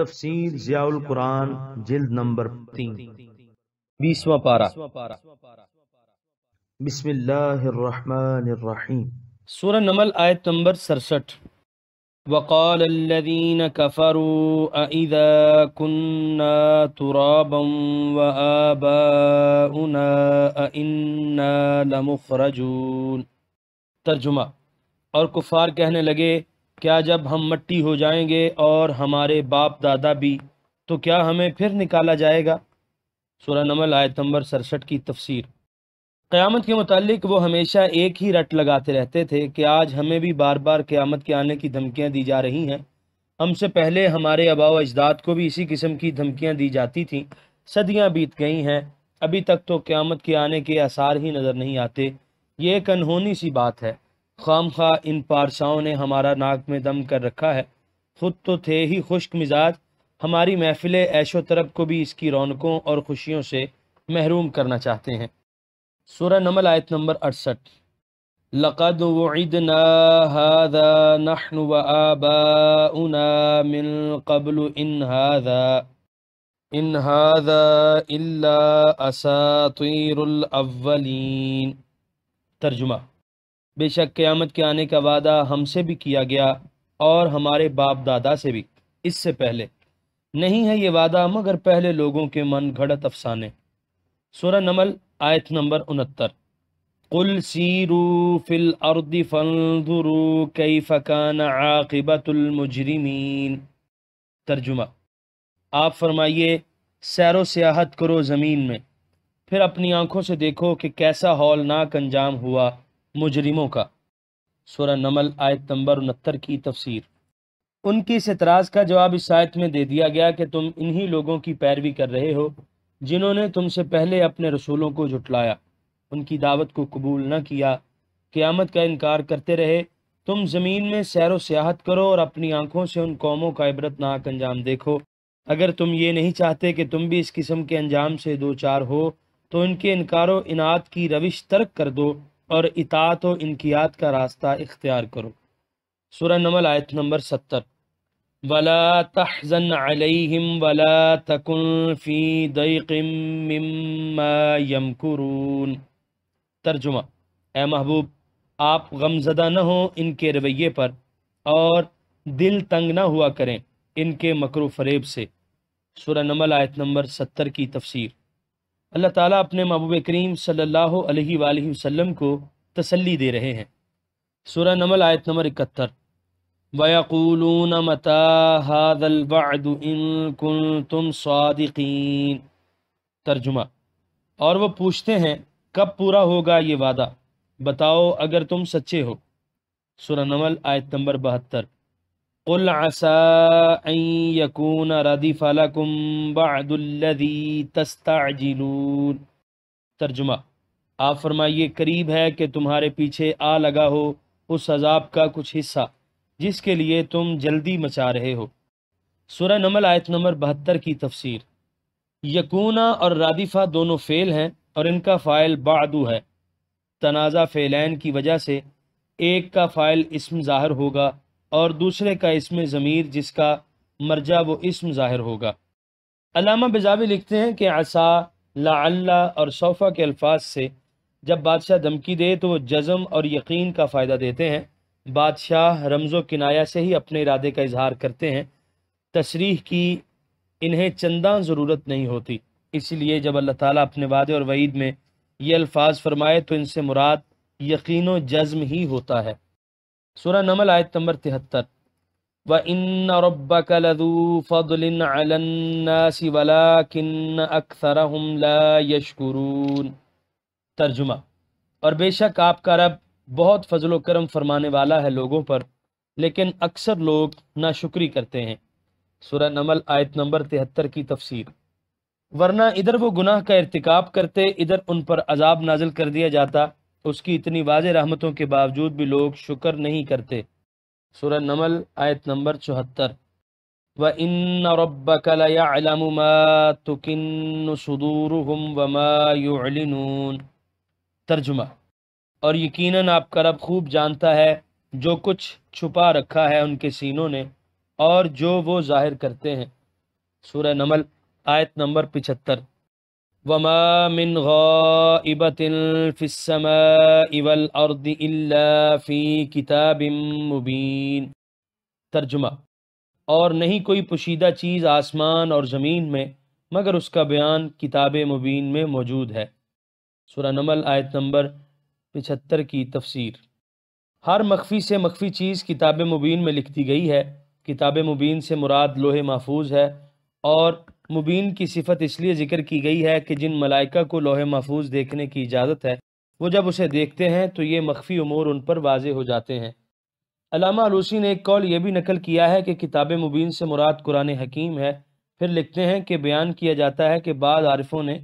تفسیر ضیاء القرآن جلد نمبر تین بیسواں پارہ بسم اللہ الرحمن الرحیم سورہ نمل آیت نمبر سرسٹھ وقال الذين كفروا أئذا كنا ترابا وآباؤنا أئنا لمخرجون ترجمہ اور کفار کہنے لگے کیا جب ہم مٹی ہو جائیں گے اور ہمارے باپ دادا بھی تو کیا ہمیں پھر نکالا جائے گا سورہ نمل آیت نمبر سرسٹھ کی تفسیر قیامت کے متعلق وہ ہمیشہ ایک ہی رٹ لگاتے رہتے تھے کہ آج ہمیں بھی بار بار قیامت کے آنے کی دھمکیاں دی جا رہی ہیں ہم سے پہلے ہمارے آبا و اجداد کو بھی اسی قسم کی دھمکیاں دی جاتی تھیں صدیاں بیت گئی ہیں ابھی تک تو قیامت کے آنے کے آثار ہی نظر نہیں آتے یہ ایک انہونی سی بات ہے خام خواہ ان پارساؤں نے ہمارا ناک میں دم کر رکھا ہے خود تو تھے ہی خشک مزاج ہماری محفل ایش و طرف کو بھی اس کی رونقوں اور خوشیوں سے محروم کرنا چاہتے ہیں سورہ نمل آیت نمبر وعدنا هذا نحن وآباؤنا من قبل انہ انہذرا ترجمہ بے شک قیامت کے آنے کا وعدہ ہم سے بھی کیا گیا اور ہمارے باپ دادا سے بھی اس سے پہلے نہیں ہے یہ وعدہ مگر پہلے لوگوں کے من گھڑت افسانے سورہ نمل آیت نمبر انہتر سیرو فی الارض فانظرو کیف کان عاقبت المجرمین ترجمہ آپ فرمائیے سیر و سیاحت کرو زمین میں پھر اپنی آنکھوں سے دیکھو کہ کیسا ہولناک انجام ہوا مجرموں کا سورہ نمل آیت نمبر انتر کی تفسیر ان کی اس اعتراض کا جواب اس آیت میں دے دیا گیا کہ تم انہی لوگوں کی پیروی کر رہے ہو جنہوں نے تم سے پہلے اپنے رسولوں کو جھٹلایا ان کی دعوت کو قبول نہ کیا قیامت کا انکار کرتے رہے تم زمین میں سیر و سیاحت کرو اور اپنی آنکھوں سے ان قوموں کا عبرت ناک انجام دیکھو اگر تم یہ نہیں چاہتے کہ تم بھی اس قسم کے انجام سے دو چار ہو تو ان کے انکار و انعت کی روش ترک کر دو اور اطاعت و انکیات کا راستہ اختیار کرو سورہ نمل آیت نمبر ستر ولا تحزن علیہم ولا مما یمکرون ترجمہ اے محبوب آپ غم زدہ نہ ہوں ان کے رویے پر اور دل تنگ نہ ہوا کریں ان کے مکرو فریب سے سورہ نمل آیت نمبر ستر کی تفسیر اللہ تعالیٰ اپنے محبوب کریم صلی اللہ علیہ وآلہ وسلم کو تسلی دے رہے ہیں سورہ نمل آیت نمبر اکتر كُنْتُمْ صَادِقِينَ ترجمہ اور وہ پوچھتے ہیں کب پورا ہوگا یہ وعدہ بتاؤ اگر تم سچے ہو سورہ نمل آیت نمبر بہتر قل ان يكون ردف لکم بعد الذي تستعجلون ترجمہ آپ فرمائیے قریب ہے کہ تمہارے پیچھے آ لگا ہو اس عذاب کا کچھ حصہ جس کے لیے تم جلدی مچا رہے ہو سورہ نمل آیت نمبر بہتر کی تفسیر یکونا اور رادیفہ دونوں فعل ہیں اور ان کا فائل بعدو ہے تنازع فیلین کی وجہ سے ایک کا فائل اسم ظاہر ہوگا اور دوسرے کا اسم ضمیر جس کا مرجع و اسم ظاہر ہوگا علامہ بزاوی لکھتے ہیں کہ عصا لعلہ اور صوفہ کے الفاظ سے جب بادشاہ دھمکی دے تو وہ جزم اور یقین کا فائدہ دیتے ہیں بادشاہ رمز و کنایہ سے ہی اپنے ارادے کا اظہار کرتے ہیں تشریح کی انہیں چنداں ضرورت نہیں ہوتی اسی لیے جب اللہ تعالیٰ اپنے وعدے اور وعید میں یہ الفاظ فرمائے تو ان سے مراد یقین و جزم ہی ہوتا ہے سورہ نمل آیت نمبر تہتر وَإِنَّ رَبَّكَ لَذُو فَضْلٍ عَلَى النَّاسِ وَلَاكِنَّ أَكْثَرَهُمْ لَا يَشْكُرُونَ ترجمہ اور بے شک آپ کا رب بہت فضل و کرم فرمانے والا ہے لوگوں پر لیکن اکثر لوگ ناشکری کرتے ہیں سورہ نمل آیت نمبر تہتر کی تفسیر ورنہ ادھر وہ گناہ کا ارتکاب کرتے ادھر ان پر عذاب نازل کر دیا جاتا اس کی اتنی واضح رحمتوں کے باوجود بھی لوگ شکر نہیں کرتے سورہ نمل آیت نمبر چوہتر و ان رب کلا علام تو کن صدور ترجمہ اور یقیناً آپ کا رب خوب جانتا ہے جو کچھ چھپا رکھا ہے ان کے سینوں نے اور جو وہ ظاہر کرتے ہیں سورہ نمل آیت نمبر پچہتر وما من غائبة في السماء والأرض إلا في كتاب مبين ترجمہ اور نہیں کوئی پوشیدہ چیز آسمان اور زمین میں مگر اس کا بیان کتاب مبین میں موجود ہے سورہ نمل آیت نمبر پچہتر کی تفسیر ہر مخفی سے مخفی چیز کتاب مبین میں لکھتی گئی ہے کتاب مبین سے مراد لوہے محفوظ ہے اور مبین کی صفت اس لیے ذکر کی گئی ہے کہ جن ملائکہ کو لوہے محفوظ دیکھنے کی اجازت ہے وہ جب اسے دیکھتے ہیں تو یہ مخفی امور ان پر واضح ہو جاتے ہیں علامہ علوسی نے ایک کال یہ بھی نقل کیا ہے کہ کتاب مبین سے مراد قرآن حکیم ہے پھر لکھتے ہیں کہ بیان کیا جاتا ہے کہ بعض عارفوں نے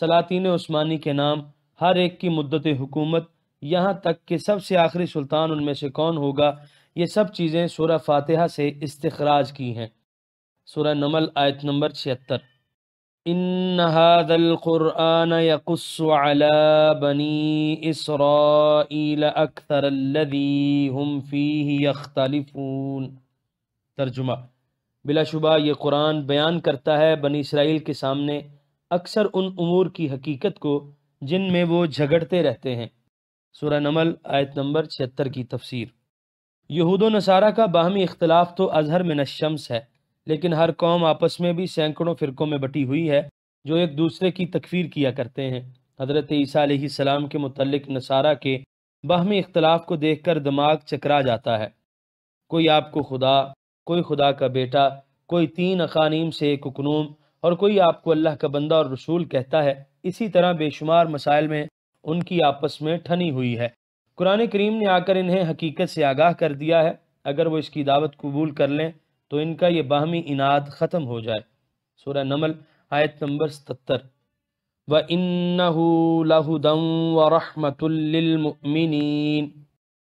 سلاطین عثمانی کے نام ہر ایک کی مدت حکومت یہاں تک کہ سب سے آخری سلطان ان میں سے کون ہوگا یہ سب چیزیں سورہ فاتحہ سے استخراج کی ہیں سورہ نمل آیت نمبر چھتر ان هم فیه یختلفون ترجمہ بلا شبہ یہ قرآن بیان کرتا ہے بنی اسرائیل کے سامنے اکثر ان امور کی حقیقت کو جن میں وہ جھگڑتے رہتے ہیں سورہ نمل آیت نمبر چھتر کی تفسیر یہود و نصارہ کا باہمی اختلاف تو اظہر من الشمس ہے لیکن ہر قوم آپس میں بھی سینکڑوں فرقوں میں بٹی ہوئی ہے جو ایک دوسرے کی تکفیر کیا کرتے ہیں حضرت عیسیٰ علیہ السلام کے متعلق نصارہ کے باہمی اختلاف کو دیکھ کر دماغ چکرا جاتا ہے کوئی آپ کو خدا کوئی خدا کا بیٹا کوئی تین اقانیم سے ایک اکنوم اور کوئی آپ کو اللہ کا بندہ اور رسول کہتا ہے اسی طرح بے شمار مسائل میں ان کی آپس میں ٹھنی ہوئی ہے قرآن کریم نے آ کر انہیں حقیقت سے آگاہ کر دیا ہے اگر وہ اس کی دعوت قبول کر لیں تو ان کا یہ باہمی اناد ختم ہو جائے سورہ نمل آیت نمبر ستر و لَهُدًا وَرَحْمَةٌ لِّلْمُؤْمِنِينَ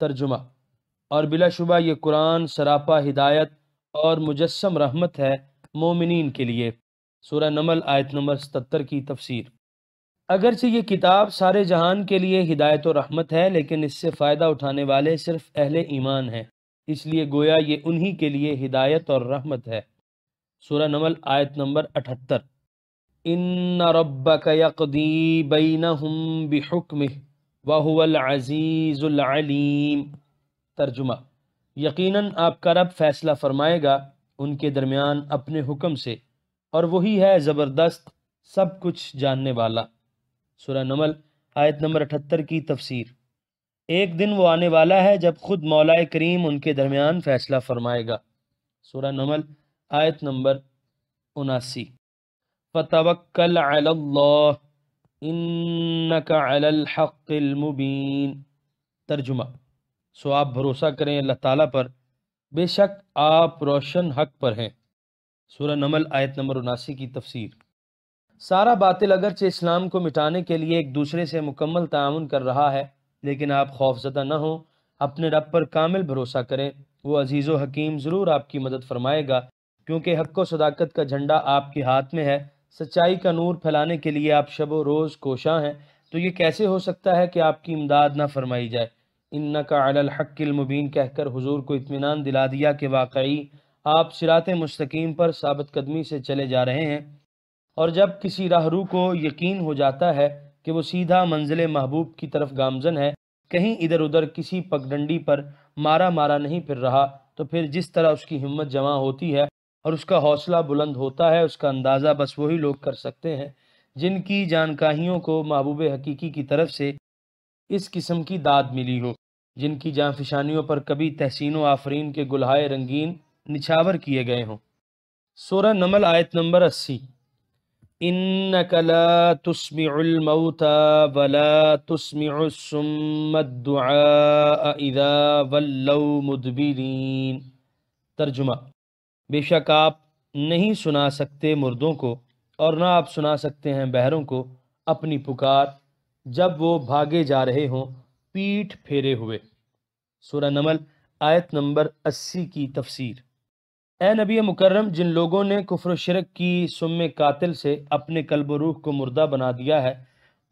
ترجمہ اور بلا شبہ یہ قرآن سراپا ہدایت اور مجسم رحمت ہے مومنین کے لیے سورہ نمل آیت نمبر ستر کی تفسیر اگرچہ یہ کتاب سارے جہان کے لیے ہدایت و رحمت ہے لیکن اس سے فائدہ اٹھانے والے صرف اہل ایمان ہیں اس لیے گویا یہ انہی کے لیے ہدایت اور رحمت ہے سورہ نمل آیت نمبر اٹھتر ان ربک بینہم وہو العزیز العلیم ترجمہ یقیناً آپ کا رب فیصلہ فرمائے گا ان کے درمیان اپنے حکم سے اور وہی ہے زبردست سب کچھ جاننے والا سورہ نمل آیت نمبر اٹھتر کی تفسیر ایک دن وہ آنے والا ہے جب خود مولا کریم ان کے درمیان فیصلہ فرمائے گا سورہ نمل آیت نمبر اناسی المبین ترجمہ سو آپ بھروسہ کریں اللہ تعالیٰ پر بے شک آپ روشن حق پر ہیں سورہ نمل آیت نمبر اناسی کی تفسیر سارا باطل اگرچہ اسلام کو مٹانے کے لیے ایک دوسرے سے مکمل تعاون کر رہا ہے لیکن آپ خوف زدہ نہ ہوں اپنے رب پر کامل بھروسہ کریں وہ عزیز و حکیم ضرور آپ کی مدد فرمائے گا کیونکہ حق و صداقت کا جھنڈا آپ کے ہاتھ میں ہے سچائی کا نور پھیلانے کے لیے آپ شب و روز کوشاں ہیں تو یہ کیسے ہو سکتا ہے کہ آپ کی امداد نہ فرمائی جائے ان کا الحق المبین کہہ کر حضور کو اطمینان دلا دیا کہ واقعی آپ سرات مستقیم پر ثابت قدمی سے چلے جا رہے ہیں اور جب کسی راہ رو کو یقین ہو جاتا ہے کہ وہ سیدھا منزل محبوب کی طرف گامزن ہے کہیں ادھر ادھر کسی پگڈنڈی پر مارا مارا نہیں پھر رہا تو پھر جس طرح اس کی ہمت جمع ہوتی ہے اور اس کا حوصلہ بلند ہوتا ہے اس کا اندازہ بس وہی لوگ کر سکتے ہیں جن کی جانکاہیوں کو محبوب حقیقی کی طرف سے اس قسم کی داد ملی ہو جن کی جانفشانیوں پر کبھی تحسین و آفرین کے گلہائے رنگین نچھاور کیے گئے ہوں سورہ نمل آیت نمبر اسی انك لا تسمع الموتى ولا تسمع السم الدعاء اذا ولوا مدبرين ترجمہ بے شک آپ نہیں سنا سکتے مردوں کو اور نہ آپ سنا سکتے ہیں بہروں کو اپنی پکار جب وہ بھاگے جا رہے ہوں پیٹھ پھیرے ہوئے سورہ نمل آیت نمبر اسی کی تفسیر اے نبی مکرم جن لوگوں نے کفر و شرک کی سم قاتل سے اپنے قلب و روح کو مردہ بنا دیا ہے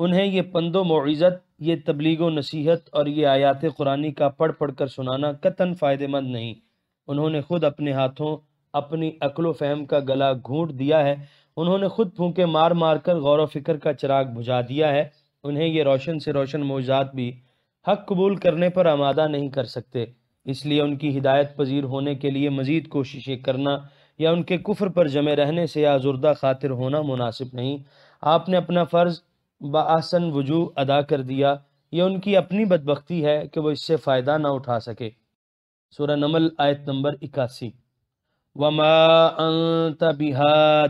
انہیں یہ پند و معزت یہ تبلیغ و نصیحت اور یہ آیات قرآن کا پڑھ پڑھ کر سنانا قطن فائدہ مند نہیں انہوں نے خود اپنے ہاتھوں اپنی عقل و فہم کا گلا گھونٹ دیا ہے انہوں نے خود پھونکے مار مار کر غور و فکر کا چراغ بجھا دیا ہے انہیں یہ روشن سے روشن موضعات بھی حق قبول کرنے پر آمادہ نہیں کر سکتے اس لیے ان کی ہدایت پذیر ہونے کے لیے مزید کوششیں کرنا یا ان کے کفر پر جمع رہنے سے یا زردہ خاطر ہونا مناسب نہیں آپ نے اپنا فرض بآسن وجوہ ادا کر دیا یہ ان کی اپنی بدبختی ہے کہ وہ اس سے فائدہ نہ اٹھا سکے سورہ نمل آیت نمبر اکاسی وما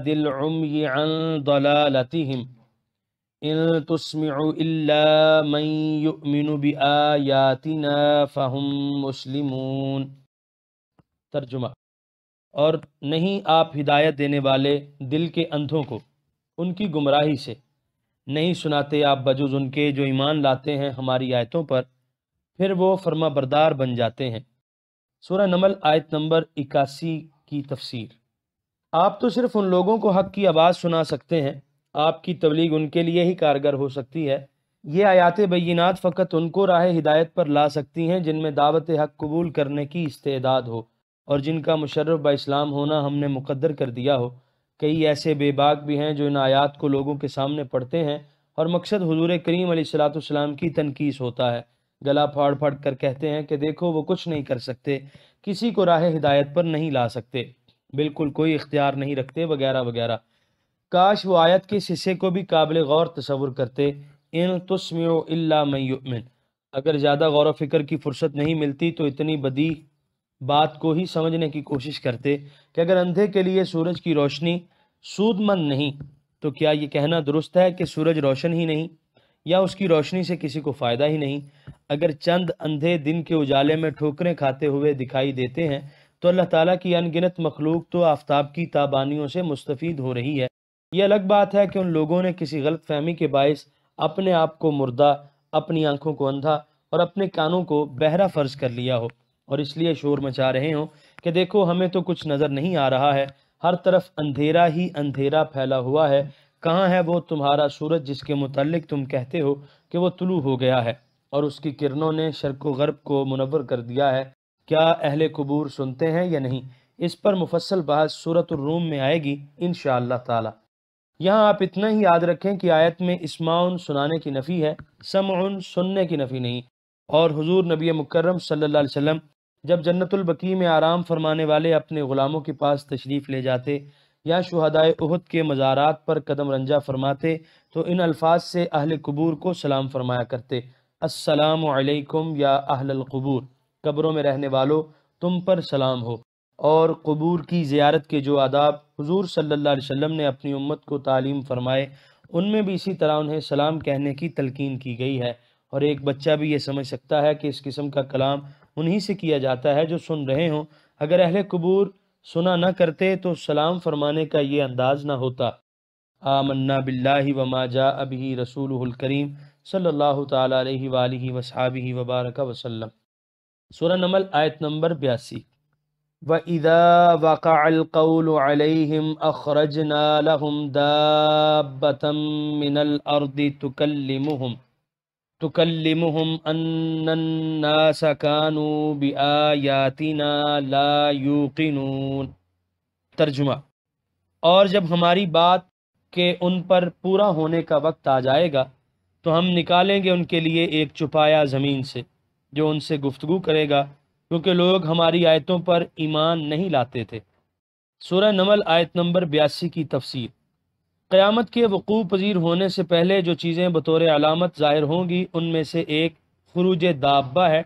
دِلْعُمْيِ عَنْ عملیم ان الا من يؤمن بآياتنا فهم مسلمون ترجمہ اور نہیں آپ ہدایت دینے والے دل کے اندھوں کو ان کی گمراہی سے نہیں سناتے آپ بجز ان کے جو ایمان لاتے ہیں ہماری آیتوں پر پھر وہ فرما بردار بن جاتے ہیں سورہ نمل آیت نمبر اکاسی کی تفسیر آپ تو صرف ان لوگوں کو حق کی آواز سنا سکتے ہیں آپ کی تبلیغ ان کے لیے ہی کارگر ہو سکتی ہے یہ آیات بینات فقط ان کو راہ ہدایت پر لا سکتی ہیں جن میں دعوت حق قبول کرنے کی استعداد ہو اور جن کا مشرف با اسلام ہونا ہم نے مقدر کر دیا ہو کئی ایسے بے باک بھی ہیں جو ان آیات کو لوگوں کے سامنے پڑھتے ہیں اور مقصد حضور کریم السلاۃ السلام کی تنقیس ہوتا ہے گلا پھاڑ پھاڑ کر کہتے ہیں کہ دیکھو وہ کچھ نہیں کر سکتے کسی کو راہ ہدایت پر نہیں لا سکتے بالکل کوئی اختیار نہیں رکھتے وغیرہ وغیرہ کاش وہ آیت کے حصے کو بھی قابل غور تصور کرتے ان الا من یؤمن اگر زیادہ غور و فکر کی فرصت نہیں ملتی تو اتنی بدی بات کو ہی سمجھنے کی کوشش کرتے کہ اگر اندھے کے لیے سورج کی روشنی سود مند نہیں تو کیا یہ کہنا درست ہے کہ سورج روشن ہی نہیں یا اس کی روشنی سے کسی کو فائدہ ہی نہیں اگر چند اندھے دن کے اجالے میں ٹھوکریں کھاتے ہوئے دکھائی دیتے ہیں تو اللہ تعالیٰ کی ان گنت مخلوق تو آفتاب کی تابانیوں سے مستفید ہو رہی ہے یہ الگ بات ہے کہ ان لوگوں نے کسی غلط فہمی کے باعث اپنے آپ کو مردہ اپنی آنکھوں کو اندھا اور اپنے کانوں کو بہرا فرض کر لیا ہو اور اس لیے شور مچا رہے ہوں کہ دیکھو ہمیں تو کچھ نظر نہیں آ رہا ہے ہر طرف اندھیرا ہی اندھیرا پھیلا ہوا ہے کہاں ہے وہ تمہارا سورج جس کے متعلق تم کہتے ہو کہ وہ طلوع ہو گیا ہے اور اس کی کرنوں نے شرک و غرب کو منور کر دیا ہے کیا اہل قبور سنتے ہیں یا نہیں اس پر مفصل بحث صورت الروم میں آئے گی انشاءاللہ تعالی یہاں آپ اتنا ہی یاد رکھیں کہ آیت میں اسماعن سنانے کی نفی ہے سمعن سننے کی نفی نہیں اور حضور نبی مکرم صلی اللہ علیہ وسلم جب جنت البقیع میں آرام فرمانے والے اپنے غلاموں کے پاس تشریف لے جاتے یا شہدائے احد کے مزارات پر قدم رنجا فرماتے تو ان الفاظ سے اہل قبور کو سلام فرمایا کرتے السلام علیکم یا اہل القبور قبروں میں رہنے والوں تم پر سلام ہو اور قبور کی زیارت کے جو آداب حضور صلی اللہ علیہ وسلم نے اپنی امت کو تعلیم فرمائے ان میں بھی اسی طرح انہیں سلام کہنے کی تلقین کی گئی ہے اور ایک بچہ بھی یہ سمجھ سکتا ہے کہ اس قسم کا کلام انہی سے کیا جاتا ہے جو سن رہے ہوں اگر اہل قبور سنا نہ کرتے تو سلام فرمانے کا یہ انداز نہ ہوتا آمنا باللہ وما جاء ابھی رسول الکریم صلی اللہ تعالیٰ علیہ وصحابہ وبارک وسلم نمل آیت نمبر بیاسی و ادا لَهُمْ دَابَّةً اخرج الْأَرْضِ تُكَلِّمُهُمْ تُكَلِّمُهُمْ أَنَّ انا كَانُوا بِآيَاتِنَا لَا يُوقِنُونَ ترجمہ اور جب ہماری بات کہ ان پر پورا ہونے کا وقت آ جائے گا تو ہم نکالیں گے ان کے لیے ایک چھپایا زمین سے جو ان سے گفتگو کرے گا کیونکہ لوگ ہماری آیتوں پر ایمان نہیں لاتے تھے سورہ نمل آیت نمبر بیاسی کی تفسیر قیامت کے وقوع پذیر ہونے سے پہلے جو چیزیں بطور علامت ظاہر ہوں گی ان میں سے ایک خروج دابہ ہے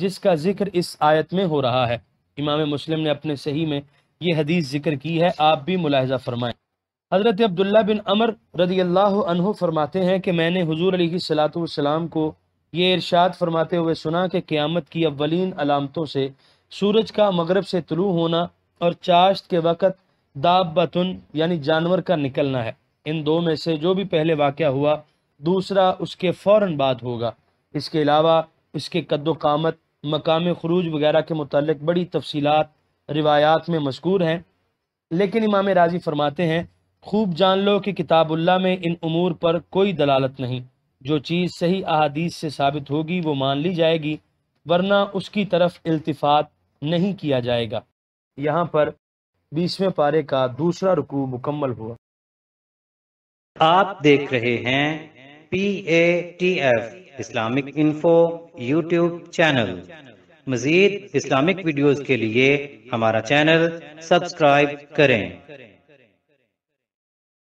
جس کا ذکر اس آیت میں ہو رہا ہے امام مسلم نے اپنے صحیح میں یہ حدیث ذکر کی ہے آپ بھی ملاحظہ فرمائیں حضرت عبداللہ بن عمر رضی اللہ عنہ فرماتے ہیں کہ میں نے حضور علیہ صلاۃ والسلام کو یہ ارشاد فرماتے ہوئے سنا کہ قیامت کی اولین علامتوں سے سورج کا مغرب سے طلوع ہونا اور چاشت کے وقت دابتن یعنی جانور کا نکلنا ہے ان دو میں سے جو بھی پہلے واقعہ ہوا دوسرا اس کے فوراً بعد ہوگا اس کے علاوہ اس کے قد و قامت مقام خروج وغیرہ کے متعلق بڑی تفصیلات روایات میں مذکور ہیں لیکن امام راضی فرماتے ہیں خوب جان لو کہ کتاب اللہ میں ان امور پر کوئی دلالت نہیں جو چیز صحیح احادیث سے ثابت ہوگی وہ مان لی جائے گی ورنہ اس کی طرف التفات نہیں کیا جائے گا یہاں پر بیسویں پارے کا دوسرا رکوع مکمل ہوا آپ دیکھ رہے ہیں P A T F Islamic info YouTube channel مزید اسلامک ویڈیوز کے لیے ہمارا چینل سبسکرائب کریں